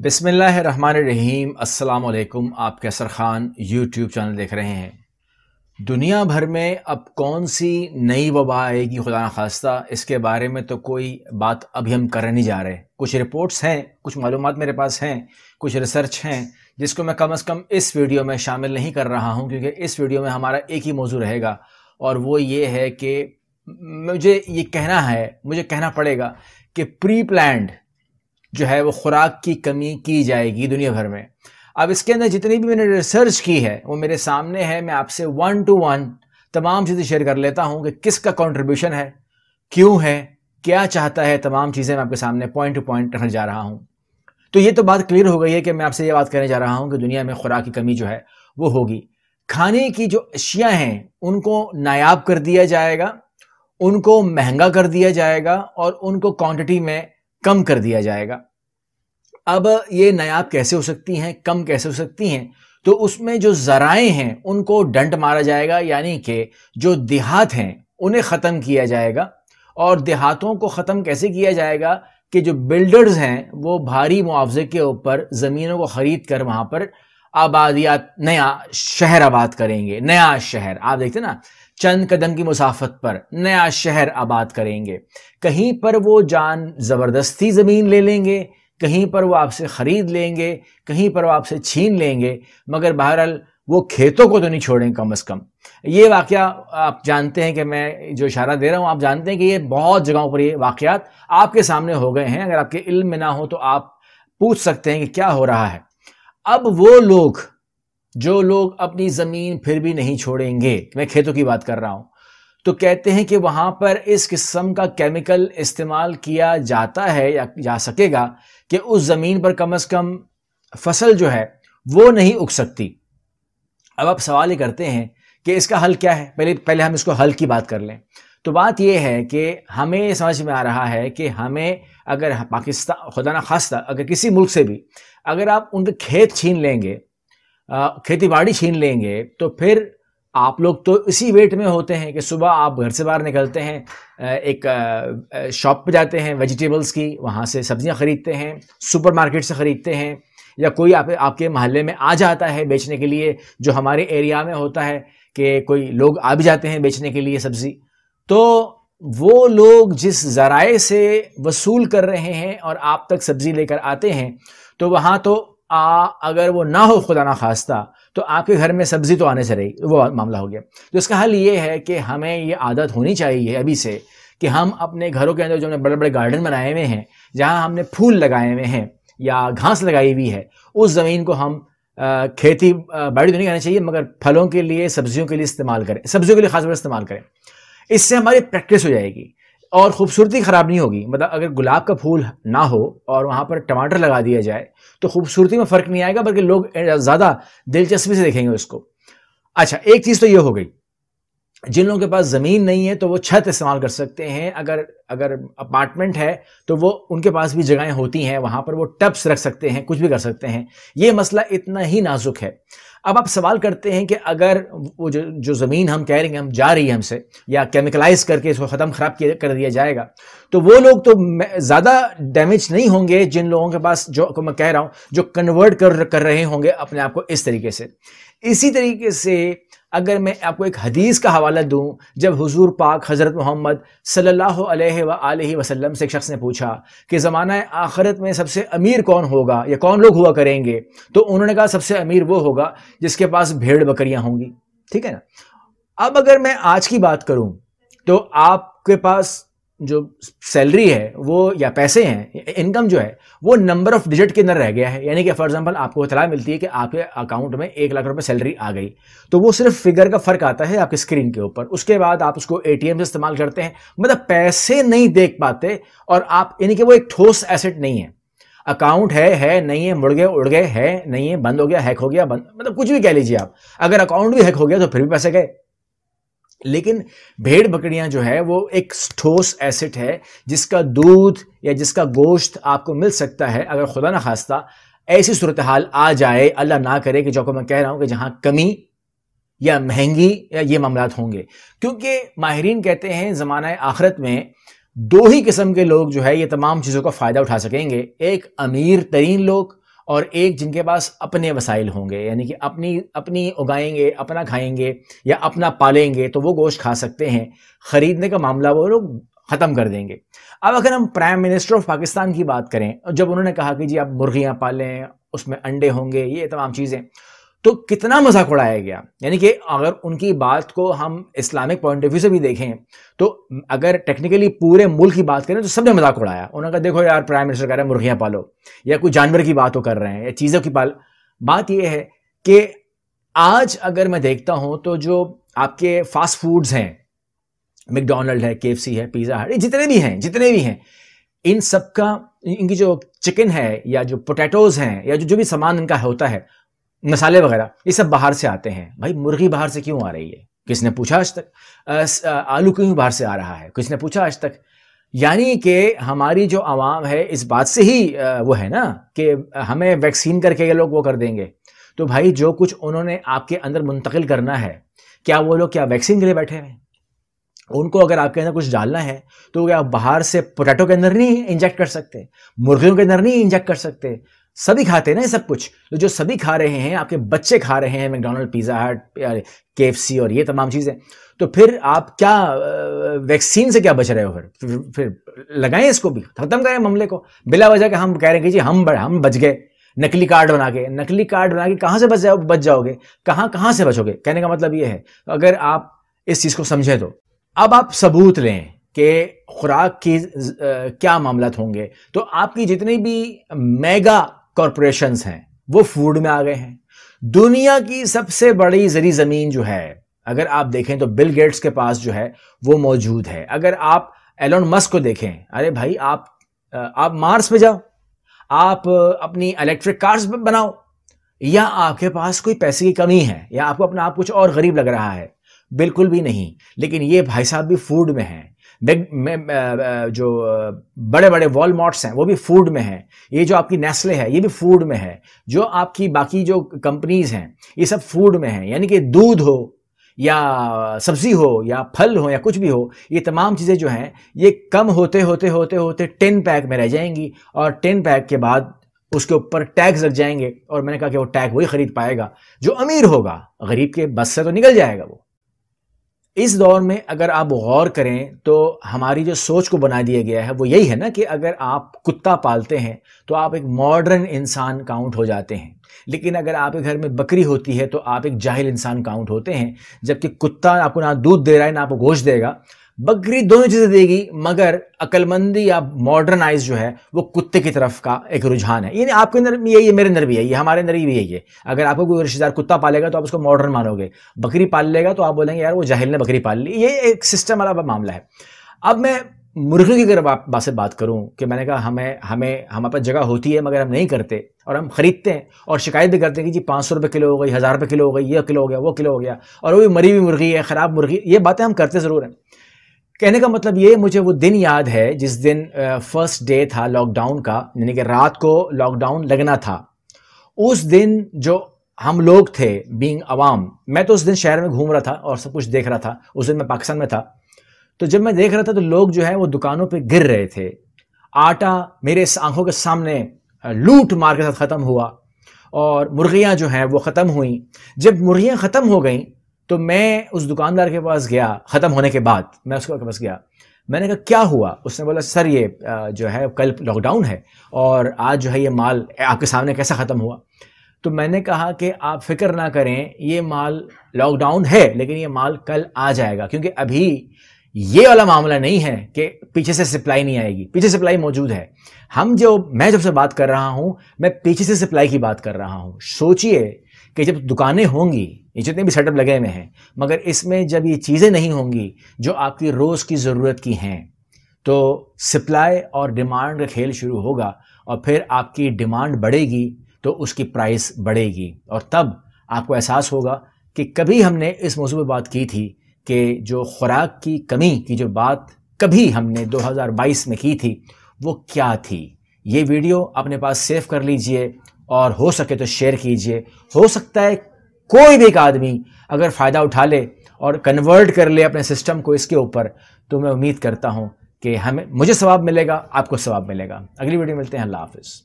बिसमीम अल्लाम आप कैसर ख़ान यूट्यूब चैनल देख रहे हैं दुनिया भर में अब कौन सी नई वबा आएगी खुदा खास्ता इसके बारे में तो कोई बात अभी हम कर नहीं जा रहे कुछ रिपोर्ट्स हैं कुछ मालूम मेरे पास हैं कुछ रिसर्च हैं जिसको मैं कम अज़ कम इस वीडियो में शामिल नहीं कर रहा हूँ क्योंकि इस वीडियो में हमारा एक ही मौजू रहेगा और वो ये है कि मुझे ये कहना है मुझे कहना पड़ेगा कि प्री प्लान्ड जो है वो खुराक की कमी की जाएगी दुनिया भर में अब इसके अंदर जितनी भी मैंने रिसर्च की है वो मेरे सामने है मैं आपसे वन टू वन तमाम चीज़ें शेयर कर लेता हूँ कि किसका कॉन्ट्रीब्यूशन है क्यों है क्या चाहता है तमाम चीज़ें मैं आपके सामने पॉइंट टू पॉइंट रखने जा रहा हूँ तो ये तो बात क्लियर हो गई है कि मैं आपसे ये बात करने जा रहा हूँ कि दुनिया में खुराक की कमी जो है वो होगी खाने की जो अशिया हैं उनको नायाब कर दिया जाएगा उनको महंगा कर दिया जाएगा और उनको क्वांटिटी में कम कर दिया जाएगा अब ये नायाब कैसे हो सकती हैं कम कैसे हो सकती हैं तो उसमें जो ज़राए हैं उनको डंट मारा जाएगा यानी कि जो देहात हैं उन्हें ख़त्म किया जाएगा और देहातों को ख़त्म कैसे किया जाएगा कि जो बिल्डर्स हैं वो भारी मुआवजे के ऊपर ज़मीनों को ख़रीद कर वहाँ पर आबादियात नया शहर आबाद करेंगे नया शहर आप देखते ना चंद कदम की मुसाफत पर नया शहर आबाद करेंगे कहीं पर वो जान ज़बरदस्ती ज़मीन ले लेंगे कहीं पर वो आपसे ख़रीद लेंगे कहीं पर वो आपसे छीन लेंगे मगर बहरहाल वो खेतों को तो नहीं छोड़ेंगे कम अज़ कम ये वाक़ आप जानते हैं कि मैं जो इशारा दे रहा हूँ आप जानते हैं कि ये बहुत जगहों पर ये वाक़ात आपके सामने हो गए हैं अगर आपके इल्म में ना हो तो आप पूछ सकते हैं कि क्या हो रहा है अब वो लोग जो लोग अपनी ज़मीन फिर भी नहीं छोड़ेंगे मैं खेतों की बात कर रहा हूँ तो कहते हैं कि वहाँ पर इस किस्म का केमिकल इस्तेमाल किया जाता है या जा सकेगा कि उस ज़मीन पर कम अज़ कम फसल जो है वो नहीं उग सकती अब आप सवाल ये करते हैं कि इसका हल क्या है पहले पहले हम इसको हल की बात कर लें तो बात यह है कि हमें समझ में आ रहा है कि हमें अगर पाकिस्तान खुदा ना खासा अगर किसी मुल्क से भी अगर आप उनके खेत छीन लेंगे खेती बाड़ी छीन लेंगे तो फिर आप लोग तो इसी वेट में होते हैं कि सुबह आप घर से बाहर निकलते हैं एक शॉप पे जाते हैं वेजिटेबल्स की वहाँ से सब्जियाँ ख़रीदते हैं सुपरमार्केट से ख़रीदते हैं या कोई आप आपके महल्ले में आ जाता है बेचने के लिए जो हमारे एरिया में होता है कि कोई लोग आ भी जाते हैं बेचने के लिए सब्ज़ी तो वो लोग जिस ज़राए से वसूल कर रहे हैं और आप तक सब्ज़ी लेकर आते हैं तो वहाँ तो आ, अगर वो ना हो खुदा ना खास्ता तो आपके घर में सब्जी तो आने से रही वो मामला हो गया तो इसका हल ये है कि हमें ये आदत होनी चाहिए अभी से कि हम अपने घरों के अंदर जो हमने बड़े बड़े गार्डन बनाए हुए हैं जहाँ हमने फूल लगाए हुए हैं या घास लगाई हुई है उस ज़मीन को हम खेती बाड़ी तो नहीं करनी चाहिए मगर फलों के लिए सब्जियों के लिए इस्तेमाल करें सब्जियों के लिए खासकर इस्तेमाल करें इससे हमारी प्रैक्टिस हो जाएगी और खूबसूरती ख़राब नहीं होगी मतलब अगर गुलाब का फूल ना हो और वहाँ पर टमाटर लगा दिया जाए तो खूबसूरती में फ़र्क नहीं आएगा बल्कि लोग ज़्यादा दिलचस्पी से देखेंगे उसको अच्छा एक चीज़ तो ये हो गई जिन लोगों के पास ज़मीन नहीं है तो वो छत इस्तेमाल कर सकते हैं अगर अगर अपार्टमेंट है तो वो उनके पास भी जगहें होती हैं वहाँ पर वो टप्स रख सकते हैं कुछ भी कर सकते हैं ये मसला इतना ही नाजुक है अब आप सवाल करते हैं कि अगर वो जो जो ज़मीन हम कह रहे हैं हम जा रही है हमसे या केमिकलाइज करके इसको ख़त्म ख़राब कर दिया जाएगा तो वो लोग तो ज़्यादा डैमेज नहीं होंगे जिन लोगों के पास जो मैं कह रहा हूँ जो कन्वर्ट कर कर रहे होंगे अपने आप को इस तरीके से इसी तरीके से अगर मैं आपको एक हदीस का हवाला दूं जब हुजूर पाक हज़रत मोहम्मद सल्लल्लाहु अलैहि वसल्लम से एक शख्स ने पूछा कि ज़माना आखरत में सबसे अमीर कौन होगा या कौन लोग हुआ करेंगे तो उन्होंने कहा सबसे अमीर वो होगा जिसके पास भेड़ बकरियां होंगी ठीक है ना अब अगर मैं आज की बात करूँ तो आपके पास जो सैलरी है वो या पैसे हैं इनकम जो है वो नंबर ऑफ डिजिट के अंदर रह गया है यानी कि फॉर एग्जांपल आपको इतला मिलती है कि आपके अकाउंट में एक लाख रुपए सैलरी आ गई तो वो सिर्फ फिगर का फर्क आता है आपकी स्क्रीन के ऊपर उसके बाद आप उसको ए से इस्तेमाल करते हैं मतलब पैसे नहीं देख पाते और आप यानी कि वो एक ठोस एसेट नहीं है अकाउंट है है नहीं है मुड़ गए उड़ गए है नहीं है बंद हो गया हैक हो गया बंद मतलब कुछ भी कह लीजिए आप अगर अकाउंट भी हैक हो गया तो फिर भी पैसे गए लेकिन भेड़ बकरियां जो है वो एक ठोस एसिड है जिसका दूध या जिसका गोश्त आपको मिल सकता है अगर खुदा ना खास्ता ऐसी सूरत हाल आ जाए अल्लाह ना करे कि जो को मैं कह रहा हूं कि जहां कमी या महंगी या ये मामला होंगे क्योंकि माहरीन कहते हैं ज़माना आखरत में दो ही किस्म के लोग जो है ये तमाम चीज़ों का फ़ायदा उठा सकेंगे एक अमीर तरीन लोग और एक जिनके पास अपने वसाइल होंगे यानी कि अपनी अपनी उगाएंगे अपना खाएंगे या अपना पालेंगे तो वो गोश्त खा सकते हैं ख़रीदने का मामला वो लोग ख़त्म कर देंगे अब अगर हम प्राइम मिनिस्टर ऑफ पाकिस्तान की बात करें जब उन्होंने कहा कि जी आप मुर्गियाँ पालें उसमें अंडे होंगे ये तमाम चीज़ें तो कितना मजाक उड़ाया गया यानी कि अगर उनकी बात को हम इस्लामिक पॉइंट ऑफ व्यू से भी देखें तो अगर टेक्निकली पूरे मुल्क की बात करें तो सबने मजाक उड़ाया उन्होंने कहा देखो यार प्राइम मिनिस्टर कह रहे हैं मुर्गियां पालो या कोई जानवर की बात हो कर रहे हैं या चीज़ों की पाल बात यह है कि आज अगर मैं देखता हूं तो जो आपके फास्ट फूड्स हैं मैकडोनल्ड है के है पिज़्ज़ा हट जितने भी हैं जितने भी हैं इन सब का इनकी जो चिकन है या जो पोटैटोज़ हैं या जो जो भी सामान इनका होता है मसाले वगैरह ये सब बाहर से आते हैं भाई मुर्गी बाहर से क्यों आ रही है किसने पूछा आज तक आलू क्यों बाहर से आ रहा है किसने पूछा आज तक यानी कि हमारी जो आवाम है इस बात से ही वो है ना कि हमें वैक्सीन करके ये लोग वो कर देंगे तो भाई जो कुछ उन्होंने आपके अंदर मुंतकिल करना है क्या वो लोग क्या वैक्सीन के लिए बैठे हैं उनको अगर आपके अंदर कुछ डालना है तो क्या आप बाहर से पोटैटो के अंदर नहीं इंजेक्ट कर सकते मुर्गियों के अंदर नहीं इंजेक्ट कर सकते सभी खाते हैं ना ये सब कुछ तो जो सभी खा रहे हैं आपके बच्चे खा रहे हैं मैकडोनल्ड पिज़्ज़ा हट के और ये तमाम चीज़ें तो फिर आप क्या वैक्सीन से क्या बच रहे हो फिर फिर लगाएं इसको भी खत्म करें मामले को बिला वजह के हम कह रहे हैं कि जी हम हम बच गए नकली कार्ड बना के नकली कार्ड बना के कहाँ से बच जाओ बच जाओगे कहाँ कहाँ से बचोगे कहने का मतलब ये है अगर आप इस चीज़ को समझें तो अब आप सबूत लें कि खुराक की क्या मामला होंगे तो आपकी जितनी भी मेगा कॉरपोरेशन हैं वो फूड में आ गए हैं दुनिया की सबसे बड़ी जरी ज़मीन जो है अगर आप देखें तो बिल गेट्स के पास जो है वो मौजूद है अगर आप एलोन मस्क को देखें अरे भाई आप आप मार्स पे जाओ आप अपनी इलेक्ट्रिक कार्स बनाओ या आपके पास कोई पैसे की कमी है या आपको अपना आप कुछ और गरीब लग रहा है बिल्कुल भी नहीं लेकिन ये भाई साहब भी फूड में हैं जो बड़े बड़े वॉलमार्ट्स हैं वो भी फूड में हैं ये जो आपकी नेस्ले है ये भी फूड में है जो आपकी बाकी जो कंपनीज हैं ये सब फूड में हैं यानी कि दूध हो या सब्जी हो या फल हो या कुछ भी हो ये तमाम चीज़ें जो हैं ये कम होते होते होते होते टेन पैक में रह जाएंगी और टेन पैक के बाद उसके ऊपर टैक्स लग जाएंगे और मैंने कहा कि वो टैग वही खरीद पाएगा जो अमीर होगा गरीब के बस से तो निकल जाएगा वो इस दौर में अगर आप गौर करें तो हमारी जो सोच को बना दिया गया है वो यही है ना कि अगर आप कुत्ता पालते हैं तो आप एक मॉडर्न इंसान काउंट हो जाते हैं लेकिन अगर आपके घर में बकरी होती है तो आप एक जाहिल इंसान काउंट होते हैं जबकि कुत्ता आपको ना दूध दे रहा है ना आपको गोश्त देगा बकरी दोनों चीजें देगी मगर अकलमंदी या मॉडर्नाइज जो है वो कुत्ते की तरफ का एक रुझान है ये आपके अंदर यही है मेरे अंदर भी है ये हमारे अंदर भी यही है अगर आपको कोई रिश्तेदार कुत्ता पालेगा तो आप उसको मॉडर्न मानोगे बकरी पाल लेगा तो आप बोलेंगे यार वो जाहिल ने बकरी पाल ली ये एक सिस्टम वाला मामला है अब मैं मुर्गी की अगर बात से बात करूं कि मैंने कहा हमें हमें हमारे पास जगह होती है मगर हम नहीं करते और हम खरीदते हैं और शिकायत भी करते हैं कि जी पाँच सौ रुपये किलो हो गई हज़ार रुपये किलो हो गई ये किलो हो गया वो किलो हो गया और वो भी मरी हुई मुर्गी है ख़राब मुर्गी ये बातें हम करते ज़रूर हैं कहने का मतलब ये मुझे वो दिन याद है जिस दिन फर्स्ट डे था लॉकडाउन का यानी कि रात को लॉकडाउन लगना था उस दिन जो हम लोग थे बींग आवाम मैं तो उस दिन शहर में घूम रहा था और सब कुछ देख रहा था उस दिन मैं पाकिस्तान में था तो जब मैं देख रहा था तो लोग जो है वो दुकानों पर गिर रहे थे आटा मेरे आंखों के सामने लूट मार के साथ ख़त्म हुआ और मुर्गियाँ जो हैं वो ख़त्म हुई जब मुर्गियाँ ख़त्म हो गई तो मैं उस दुकानदार के पास गया ख़त्म होने के बाद मैं उसके पास गया मैंने कहा क्या हुआ उसने बोला सर ये जो है कल लॉकडाउन है और आज जो है ये माल आपके सामने कैसा ख़त्म हुआ तो मैंने कहा कि आप फिक्र ना करें ये माल लॉकडाउन है लेकिन ये माल कल आ जाएगा क्योंकि अभी ये वाला मामला नहीं है कि पीछे से सप्लाई नहीं आएगी पीछे सप्लाई मौजूद है हम जो मैं जब से बात कर रहा हूं मैं पीछे से सप्लाई की बात कर रहा हूं सोचिए कि जब दुकानें होंगी ये जितने भी सेटअप लगे हुए हैं मगर इसमें जब ये चीज़ें नहीं होंगी जो आपकी रोज़ की ज़रूरत की हैं तो सप्लाई और डिमांड का खेल शुरू होगा और फिर आपकी डिमांड बढ़ेगी तो उसकी प्राइस बढ़ेगी और तब आपको एहसास होगा कि कभी हमने इस मौजू पर बात की थी कि जो खुराक की कमी की जो बात कभी हमने 2022 में की थी वो क्या थी ये वीडियो अपने पास सेव कर लीजिए और हो सके तो शेयर कीजिए हो सकता है कोई भी एक आदमी अगर फ़ायदा उठा ले और कन्वर्ट कर ले अपने सिस्टम को इसके ऊपर तो मैं उम्मीद करता हूँ कि हमें मुझे सवाब मिलेगा आपको सवाब मिलेगा अगली वीडियो मिलते हैं अल्लाह हाफिज़